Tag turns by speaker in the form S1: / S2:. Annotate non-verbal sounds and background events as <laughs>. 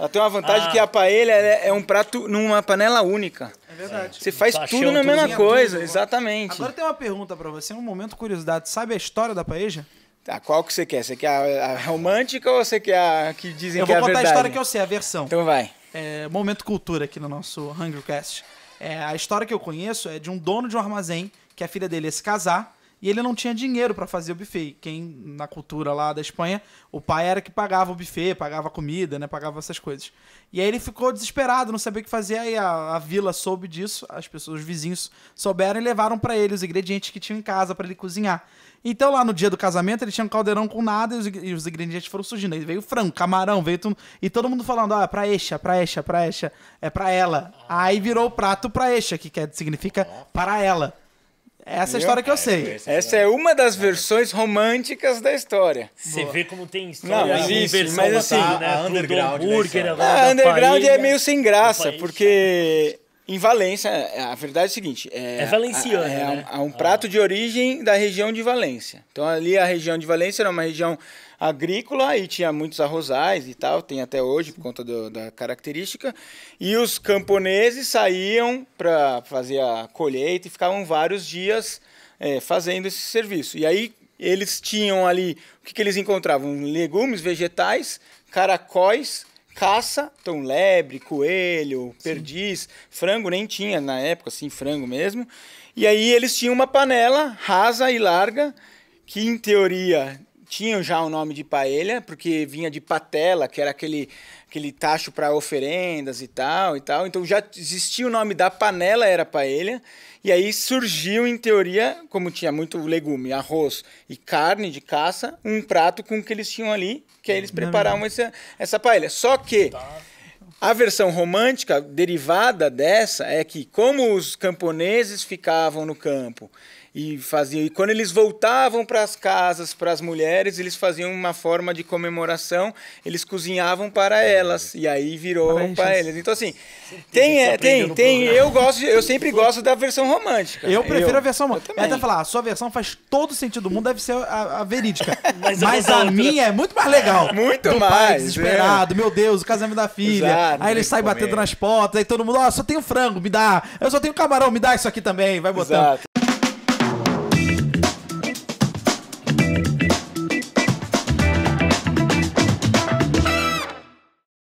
S1: Ela tem uma vantagem ah. que a paella é, é um prato numa panela única. É verdade. Você faz tá tudo na mesma coisa, tudo. exatamente. Agora tem uma pergunta para você, um momento curiosidade. Sabe a história da paella? Tá, qual que você quer? Você quer a, a romântica ou você quer a que dizem que é a verdade? Eu vou contar a história que
S2: eu sei, a versão. Então vai. É, momento cultura aqui no nosso Hungrycast. É, a história que eu conheço é de um dono de um armazém que a filha dele ia se casar e ele não tinha dinheiro para fazer o buffet. Quem na cultura lá da Espanha, o pai era que pagava o buffet, pagava comida, né, pagava essas coisas. E aí ele ficou desesperado, não sabia o que fazer. Aí a, a vila soube disso, as pessoas, os vizinhos souberam e levaram para ele os ingredientes que tinham em casa para ele cozinhar. Então lá no dia do casamento ele tinha um caldeirão com nada e os, e os ingredientes foram surgindo. Aí veio frango, camarão, veio tudo. E todo mundo falando, ah, é pra Eixa, pra para pra Eixa, é pra ela. Aí virou o prato pra Eixa, que quer, significa para ela. Essa é a história que eu sei. É,
S1: essa é, é uma das versões românticas da história. Você vê como tem história. Não, mas assim, né, underground. Né, é. a underground é né? meio sem graça, porque em Valência, é, a verdade é a seguinte: é, é valenciano. É, é, né? um, é um, ah. prato ah. de origem da região de Valência. Então, ali a região de Valência era uma região agrícola e tinha muitos arrozais e tal, tem até hoje por conta do, da característica. E os camponeses saíam para fazer a colheita e ficavam vários dias é, fazendo esse serviço. E aí eles tinham ali, o que, que eles encontravam? Legumes, vegetais, caracóis caça, então lebre, coelho, perdiz, Sim. frango nem tinha na época, assim, frango mesmo. E aí eles tinham uma panela rasa e larga, que em teoria tinham já o nome de paella, porque vinha de patela, que era aquele, aquele tacho para oferendas e tal e tal. Então já existia o nome da panela era paella, e aí surgiu em teoria, como tinha muito legume, arroz e carne de caça, um prato com o que eles tinham ali, que aí é eles preparavam essa essa paella. Só que tá. a versão romântica derivada dessa é que como os camponeses ficavam no campo e faziam e quando eles voltavam para as casas para as mulheres eles faziam uma forma de comemoração eles cozinhavam para elas e aí virou Parabéns. para eles então assim tem tem é, tem eu gosto eu
S2: sempre gosto da versão romântica eu prefiro eu, a versão romântica até falar a sua versão faz todo sentido do mundo deve ser a, a verídica <laughs> mas, mas a outra. minha é muito mais legal muito do mais pai desesperado é. meu Deus o casamento da filha Exato, aí ele sai comer. batendo nas portas aí todo mundo ó oh, só tenho frango me dá eu só tenho camarão me dá isso aqui também vai botando Exato.